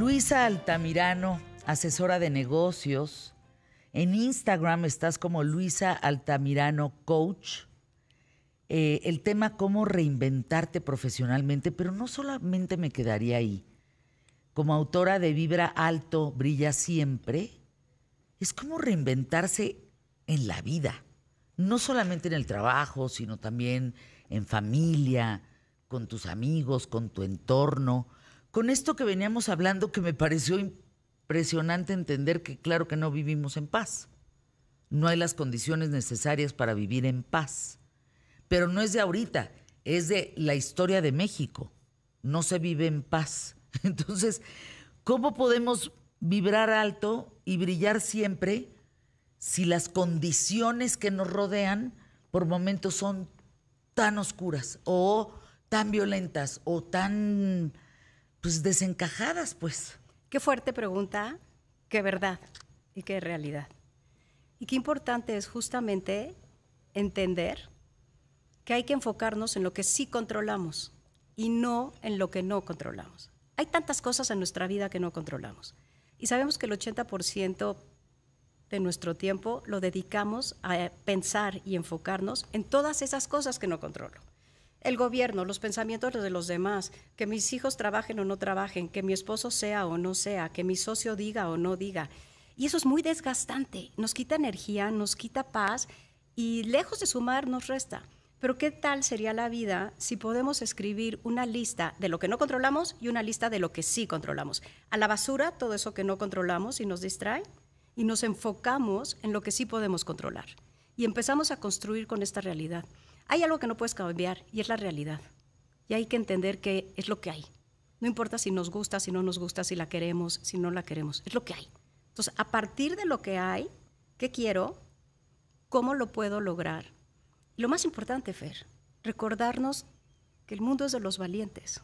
Luisa Altamirano, asesora de negocios. En Instagram estás como Luisa Altamirano Coach. Eh, el tema cómo reinventarte profesionalmente, pero no solamente me quedaría ahí. Como autora de Vibra Alto, Brilla Siempre, es cómo reinventarse en la vida, no solamente en el trabajo, sino también en familia, con tus amigos, con tu entorno con esto que veníamos hablando que me pareció impresionante entender que claro que no vivimos en paz. No hay las condiciones necesarias para vivir en paz. Pero no es de ahorita, es de la historia de México. No se vive en paz. Entonces, ¿cómo podemos vibrar alto y brillar siempre si las condiciones que nos rodean por momentos son tan oscuras o tan violentas o tan pues desencajadas, pues. Qué fuerte pregunta, qué verdad y qué realidad. Y qué importante es justamente entender que hay que enfocarnos en lo que sí controlamos y no en lo que no controlamos. Hay tantas cosas en nuestra vida que no controlamos. Y sabemos que el 80% de nuestro tiempo lo dedicamos a pensar y enfocarnos en todas esas cosas que no controlo el gobierno, los pensamientos de los demás, que mis hijos trabajen o no trabajen, que mi esposo sea o no sea, que mi socio diga o no diga. Y eso es muy desgastante, nos quita energía, nos quita paz y lejos de sumar nos resta. Pero ¿qué tal sería la vida si podemos escribir una lista de lo que no controlamos y una lista de lo que sí controlamos? A la basura todo eso que no controlamos y nos distrae y nos enfocamos en lo que sí podemos controlar. Y empezamos a construir con esta realidad. Hay algo que no puedes cambiar y es la realidad. Y hay que entender que es lo que hay. No importa si nos gusta, si no nos gusta, si la queremos, si no la queremos, es lo que hay. Entonces, a partir de lo que hay, ¿qué quiero? ¿Cómo lo puedo lograr? lo más importante, Fer, recordarnos que el mundo es de los valientes.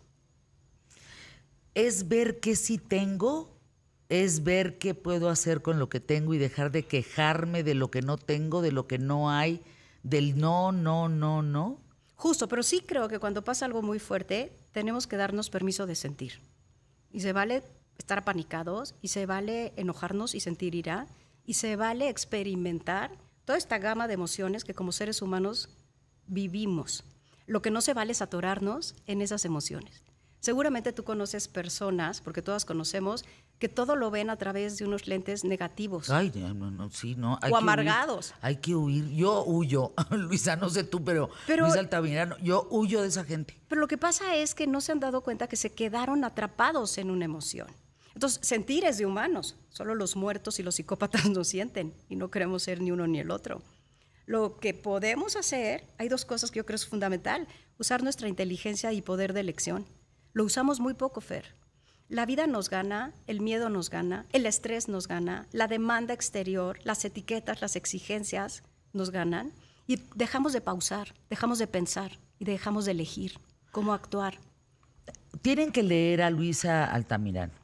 Es ver que si tengo, es ver qué puedo hacer con lo que tengo y dejar de quejarme de lo que no tengo, de lo que no hay del no, no, no, no? Justo, pero sí creo que cuando pasa algo muy fuerte, tenemos que darnos permiso de sentir. Y se vale estar apanicados, y se vale enojarnos y sentir ira, y se vale experimentar toda esta gama de emociones que como seres humanos vivimos. Lo que no se vale es atorarnos en esas emociones. Seguramente tú conoces personas, porque todas conocemos, que todo lo ven a través de unos lentes negativos. Ay, no, no, sí, no. o amargados. hay que huir. Yo huyo, Luisa, no sé tú, pero, pero Luisa Altamirano, yo huyo de esa gente. Pero lo que pasa es que no se han dado cuenta que se quedaron atrapados en una emoción. Entonces, sentir es de humanos. Solo los muertos y los psicópatas nos sienten y no queremos ser ni uno ni el otro. Lo que podemos hacer, hay dos cosas que yo creo es fundamental. Usar nuestra inteligencia y poder de elección. Lo usamos muy poco, Fer la vida nos gana, el miedo nos gana, el estrés nos gana, la demanda exterior, las etiquetas, las exigencias nos ganan y dejamos de pausar, dejamos de pensar y dejamos de elegir cómo actuar. Tienen que leer a Luisa Altamirano,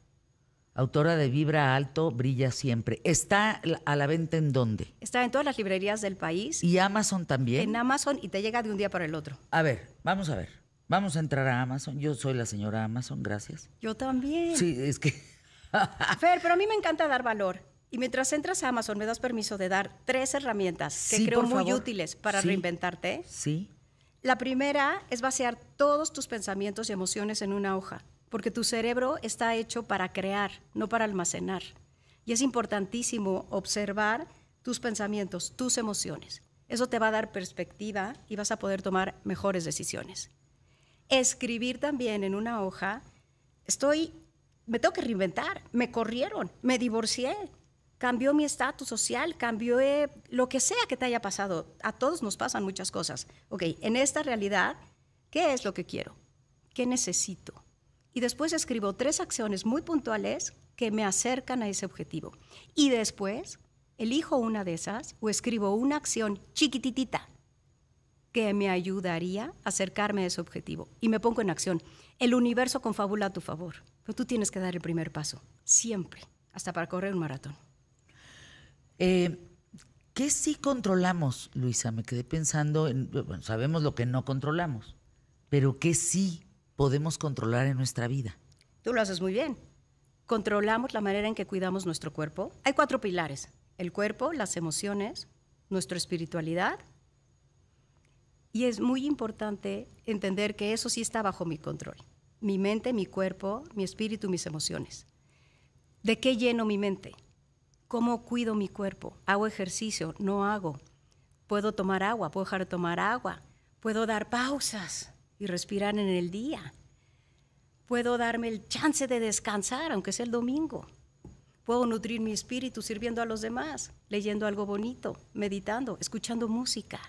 autora de Vibra Alto, Brilla Siempre. ¿Está a la venta en dónde? Está en todas las librerías del país. ¿Y Amazon también? En Amazon y te llega de un día para el otro. A ver, vamos a ver. Vamos a entrar a Amazon. Yo soy la señora Amazon, gracias. Yo también. Sí, es que. Fer, pero a mí me encanta dar valor. Y mientras entras a Amazon, me das permiso de dar tres herramientas que creo muy útiles para reinventarte. Sí. La primera es vaciar todos tus pensamientos y emociones en una hoja, porque tu cerebro está hecho para crear, no para almacenar. Y es importantísimo observar tus pensamientos, tus emociones. Eso te va a dar perspectiva y vas a poder tomar mejores decisiones escribir también en una hoja, estoy, me tengo que reinventar, me corrieron, me divorcié, cambió mi estatus social, cambió eh, lo que sea que te haya pasado. A todos nos pasan muchas cosas. Ok, en esta realidad, ¿qué es lo que quiero? ¿Qué necesito? Y después escribo tres acciones muy puntuales que me acercan a ese objetivo. Y después elijo una de esas o escribo una acción chiquititita que me ayudaría a acercarme a ese objetivo. Y me pongo en acción. El universo confabula a tu favor, pero tú tienes que dar el primer paso, siempre, hasta para correr un maratón. Eh, ¿Qué sí controlamos, Luisa? Me quedé pensando, en, sabemos lo que no controlamos, pero ¿qué sí podemos controlar en nuestra vida? Tú lo haces muy bien. Controlamos la manera en que cuidamos nuestro cuerpo. Hay cuatro pilares, el cuerpo, las emociones, nuestra espiritualidad y es muy importante entender que eso sí está bajo mi control. Mi mente, mi cuerpo, mi espíritu, mis emociones. ¿De qué lleno mi mente? ¿Cómo cuido mi cuerpo? ¿Hago ejercicio? ¿No hago? ¿Puedo tomar agua? ¿Puedo dejar de tomar agua? ¿Puedo dar pausas y respirar en el día? ¿Puedo darme el chance de descansar, aunque sea el domingo? Puedo nutrir mi espíritu sirviendo a los demás, leyendo algo bonito, meditando, escuchando música.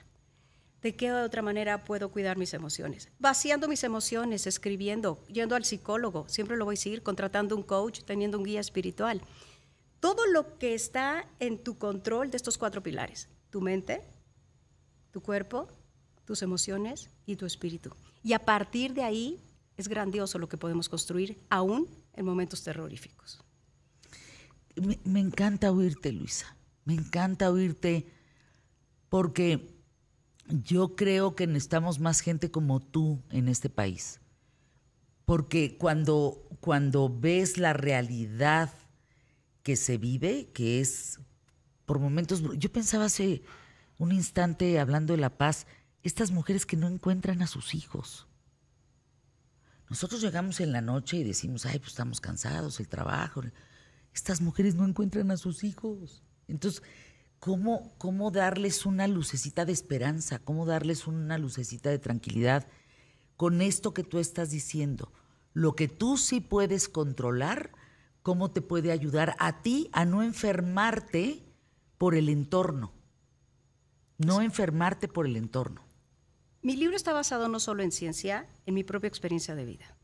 ¿De qué otra manera puedo cuidar mis emociones? Vaciando mis emociones, escribiendo, yendo al psicólogo, siempre lo voy a seguir, contratando un coach, teniendo un guía espiritual. Todo lo que está en tu control de estos cuatro pilares, tu mente, tu cuerpo, tus emociones y tu espíritu. Y a partir de ahí es grandioso lo que podemos construir, aún en momentos terroríficos. me encanta oírte, Luisa. Me encanta oírte porque yo creo que necesitamos más gente como tú en este país. Porque cuando, cuando ves la realidad que se vive, que es por momentos... Yo pensaba hace un instante, hablando de la paz, estas mujeres que no encuentran a sus hijos. Nosotros llegamos en la noche y decimos, ay, pues estamos cansados, el trabajo. Estas mujeres no encuentran a sus hijos. Entonces, ¿Cómo, darles una lucecita de esperanza? ¿Cómo darles una lucecita de tranquilidad con esto que tú estás diciendo? Lo que tú sí puedes controlar, ¿cómo te puede ayudar a ti a no enfermarte por el entorno? No enfermarte por el entorno. Mi libro está basado no solo en ciencia, en mi propia experiencia de vida.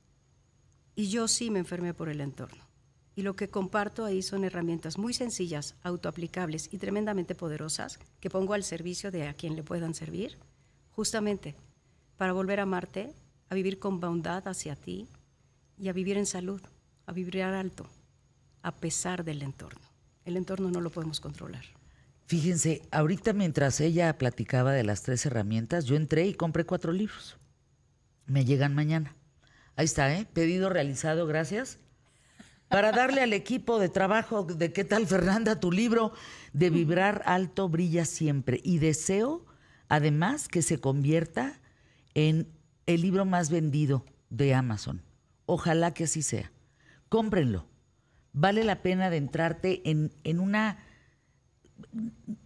Y yo sí me enfermé por el entorno. Y lo que comparto ahí son herramientas muy sencillas, autoaplicables y tremendamente poderosas que pongo al servicio de a quien le puedan servir, justamente para volver a amarte, a vivir con bondad hacia ti y a vivir en salud, a vibrar alto, a pesar del entorno. El entorno no lo podemos controlar. Fíjense, ahorita mientras ella platicaba de las tres herramientas, yo entré y compré cuatro libros. Me llegan mañana. Ahí está, ¿eh? Pedido realizado, gracias para darle al equipo de trabajo de qué tal Fernanda tu libro de vibrar alto brilla siempre y deseo además que se convierta en el libro más vendido de Amazon. Ojalá que así sea. Cómprenlo. Vale la pena de entrarte en, en una,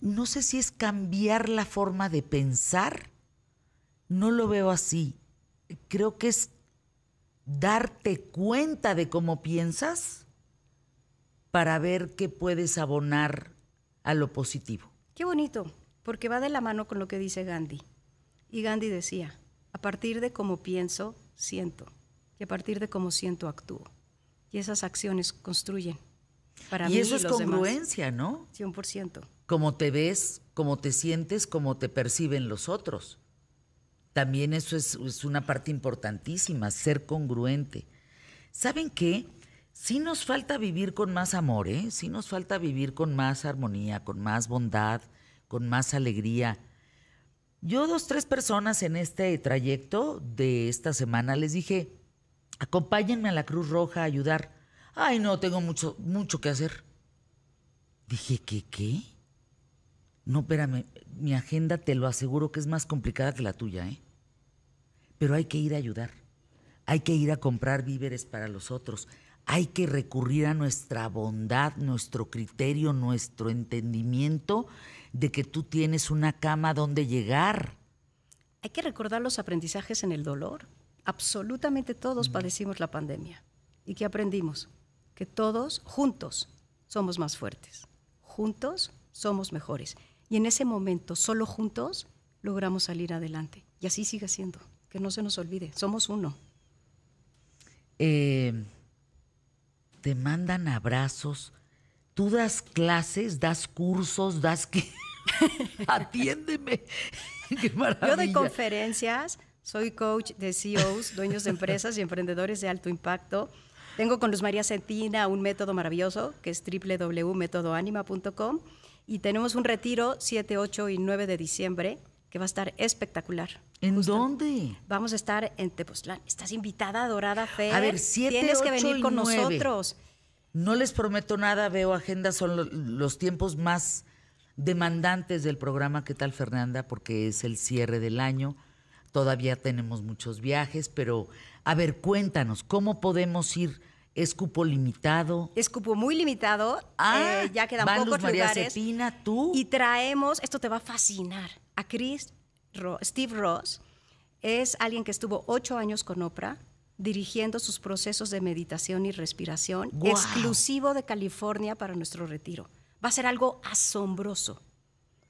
no sé si es cambiar la forma de pensar, no lo veo así. Creo que es darte cuenta de cómo piensas para ver qué puedes abonar a lo positivo. Qué bonito, porque va de la mano con lo que dice Gandhi. Y Gandhi decía, a partir de cómo pienso, siento. Y a partir de cómo siento, actúo. Y esas acciones construyen. Para y mí eso y es los congruencia, ¿no? 100%. Cómo te ves, cómo te sientes, cómo te perciben los otros. También eso es, una parte importantísima, ser congruente. ¿Saben qué? Sí nos falta vivir con más amor, ¿eh? Sí nos falta vivir con más armonía, con más bondad, con más alegría. Yo dos, tres personas en este trayecto de esta semana les dije, acompáñenme a la Cruz Roja a ayudar. Ay, no, tengo mucho, mucho que hacer. Dije, ¿qué qué? No, espérame, mi agenda te lo aseguro que es más complicada que la tuya, ¿eh? pero hay que ir a ayudar, hay que ir a comprar víveres para los otros, hay que recurrir a nuestra bondad, nuestro criterio, nuestro entendimiento de que tú tienes una cama donde llegar. Hay que recordar los aprendizajes en el dolor. Absolutamente todos padecimos la pandemia. ¿Y qué aprendimos? Que todos juntos somos más fuertes, juntos somos mejores. Y en ese momento, solo juntos, logramos salir adelante. Y así sigue siendo que no se nos olvide, somos uno. Eh, te mandan abrazos, tú das clases, das cursos, das que... Atiéndeme. Qué Yo doy conferencias, soy coach de CEOs, dueños de empresas y emprendedores de alto impacto. Tengo con Luz María Centina un método maravilloso que es www.metodoanima.com y tenemos un retiro 7, 8 y 9 de diciembre que va a estar espectacular. ¿En dónde? Vamos a estar en Tepoztlán. Estás invitada, Dorada Fe. A ver, siete, Tienes que venir con nosotros. No les prometo nada, veo agenda. son los tiempos más demandantes del programa. ¿Qué tal, Fernanda? Porque es el cierre del año. Todavía tenemos muchos viajes, pero a ver, cuéntanos, ¿cómo podemos ir? ¿Es cupo limitado? Es cupo muy limitado. Ah, eh, ya quedan pocos lugares. tú. Y traemos, esto te va a fascinar, a Chris Steve Ross. Es alguien que estuvo ocho años con Oprah dirigiendo sus procesos de meditación y respiración, exclusivo de California para nuestro retiro. Va a ser algo asombroso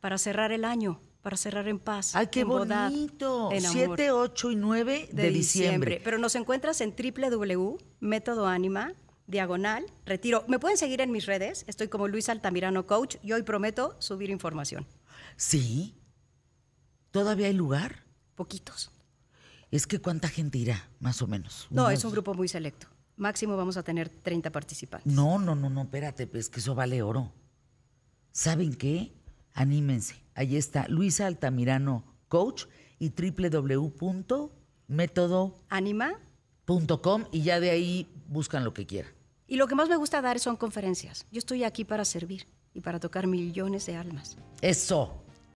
para cerrar el año para cerrar en paz. ¡Ay, qué en bonito! 7, 8 y 9 de, diciembre. Pero nos encuentras en www.metodoanima.diagonal.retiro. diagonal, retiro. Me pueden seguir en mis redes, estoy como Luis Altamirano Coach y hoy prometo subir información. Sí. ¿Todavía hay lugar? Poquitos. Es que cuánta gente irá, más o menos. No, es un grupo muy selecto. Máximo vamos a tener 30 participantes. No, no, no, no, espérate, pues, es que eso vale oro. ¿Saben qué? Anímense. Ahí está Luisa Altamirano Coach y www.metodoanima.com y ya de ahí buscan lo que quieran. Y lo que más me gusta dar son conferencias. Yo estoy aquí para servir y para tocar millones de almas. Eso.